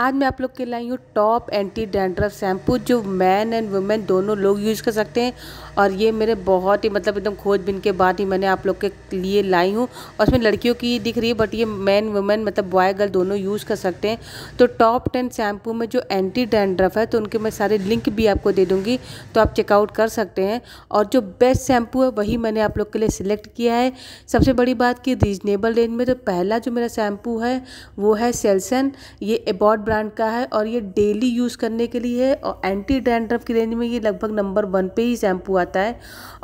आज मैं आप लोग के लाई हूँ टॉप एंटी डेंड्रफ शैम्पू जो मैन एंड वुमेन दोनों लोग यूज़ कर सकते हैं और ये मेरे बहुत ही मतलब एकदम खोजबीन के बाद ही मैंने आप लोग के लिए लाई हूँ और इसमें लड़कियों की दिख रही है बट ये मैन वुमेन मतलब बॉय गर्ल दोनों यूज़ कर सकते हैं तो टॉप टेन शैम्पू में जो एंटी डेंड्रफ है तो उनके मैं सारे लिंक भी आपको दे दूँगी तो आप चेकआउट कर सकते हैं और जो बेस्ट शैम्पू है वही मैंने आप लोग के लिए सिलेक्ट किया है सबसे बड़ी बात कि रीजनेबल रेंज में तो पहला जो मेरा शैम्पू है वो है सेल्सन ये अबाउट ब्रांड का है और ये डेली यूज़ करने के लिए है और एंटी डैंड्रफ की रेंज में ये लगभग नंबर वन पे ही शैम्पू आता है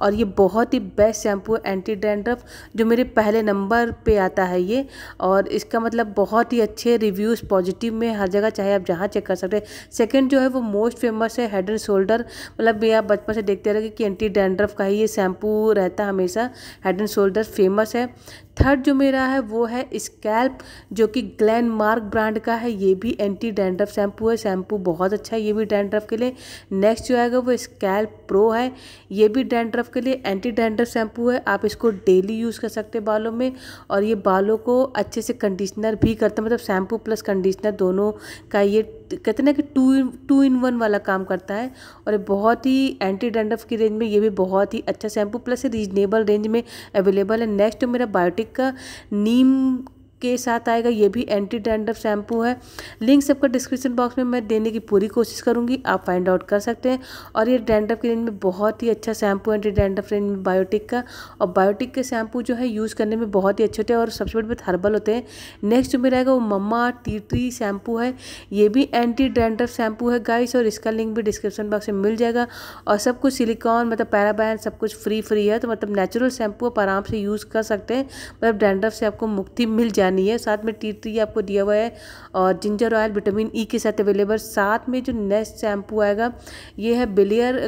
और ये बहुत ही बेस्ट शैम्पू है एंटी डैंड्रफ जो मेरे पहले नंबर पे आता है ये और इसका मतलब बहुत ही अच्छे रिव्यूज़ पॉजिटिव में हर जगह चाहे आप जहाँ चेक कर सकते हैं सेकेंड जो है वो मोस्ट फेमस है हेड एंड शोल्डर मतलब ये आप बचपन से देखते रहे कि एंटी डैंड्रफ का ही ये शैम्पू रहता है हमेशा हेड एंड शोल्डर फेमस है थर्ड जो मेरा है वो है स्कैल्प जो कि ग्लैंड मार्क ब्रांड का है ये भी एन एंटी डेंड्रफ शैम्पू है शैम्पू बहुत अच्छा है ये भी डेंड्रफ के लिए नेक्स्ट जो आएगा वो स्कैल प्रो है ये भी डेंड्रफ के लिए एंटी डेंड्रफ शैम्पू है आप इसको डेली यूज़ कर सकते हैं बालों में और ये बालों को अच्छे से कंडीशनर भी करता है मतलब शैम्पू प्लस कंडीशनर दोनों का ये कहते ना कि टू टू इन वन वाला काम करता है और बहुत ही एंटी डैंड्रफ की रेंज में ये भी बहुत ही अच्छा शैम्पू प्लस रीजनेबल रेंज में अवेलेबल है नेक्स्ट मेरा बायोटिक का नीम के साथ आएगा ये भी एंटी डेंडर शैम्पू है लिंक सबका डिस्क्रिप्शन बॉक्स में मैं देने की पूरी कोशिश करूँगी आप फाइंड आउट कर सकते हैं और ये डेंडर की रेंज में बहुत ही अच्छा शैम्पू एंटी डैंड्रफ रेंज में बायोटिक का और बायोटिक के शैम्पू जो है यूज़ करने में बहुत ही अच्छे होते हैं और सबसे बड़े बहुत हर्बल होते हैं नेक्स्ट जो मेरा आएगा वो मम्मा टी ट्री शैम्पू है ये भी एंटी डेंडर शैम्पू है गाइस और इसका लिंक भी डिस्क्रिप्शन बॉक्स में मिल जाएगा और सब कुछ सिलिकॉन मतलब पैराबैन सब कुछ फ्री फ्री है तो मतलब नेचुरल शैम्पू आप आराम से यूज़ कर सकते हैं मतलब डेंडर से आपको मुक्ति मिल जाए जानी है साथ में टी ट्री आपको दिया हुआ है और जिंजर ऑयल विटामिन ई के साथ अवेलेबल साथ में जो नेक्स्ट शैम्पू आएगा ये है बिलियर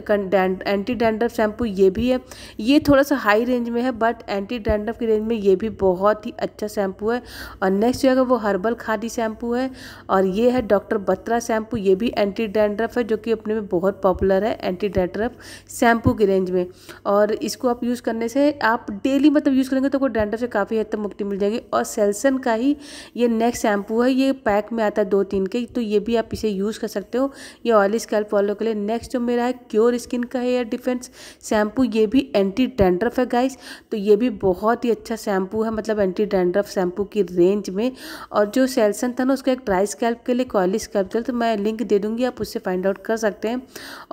एंटी डेंडर शैम्पू ये भी है ये थोड़ा सा हाई रेंज में है बट एंटी डेंडर की रेंज में ये भी बहुत ही अच्छा शैम्पू है और नेक्स्ट जो है वो हर्बल खादी शैम्पू है और ये है डॉक्टर बत्रा शैम्पू ये भी एंटी डैंड्रफ है जो कि अपने में बहुत पॉपुलर है एंटी डेंड्रफ शैम्पू की रेंज में और इसको आप यूज़ करने से आप डेली मतलब यूज़ करेंगे तो आपको डैंड्रफ से काफ़ी हद तक मुक्ति मिल जाएगी और सेल्सन सन का ही ये नेक शैम्पू है ये पैक में आता है दो तीन के तो ये भी आप इसे यूज़ कर सकते हो ये ऑयली स्कैल्प वालों के लिए नेक्स्ट जो मेरा है क्योर स्किन का हेयर डिफेंस शैम्पू ये भी एंटी डेंड्रफ है गाइस तो ये भी बहुत ही अच्छा शैम्पू है मतलब एंटी डेंड्रफ शैम्पू की रेंज में और जो सेल्सन था ना उसका एक ड्राई स्कैल्प के लिए ऑयली स्कैल्प चल तो मैं लिंक दे दूँगी आप उससे फाइंड आउट कर सकते हैं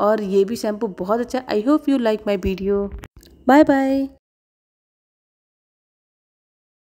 और ये भी शैम्पू बहुत अच्छा I hope you like my video bye bye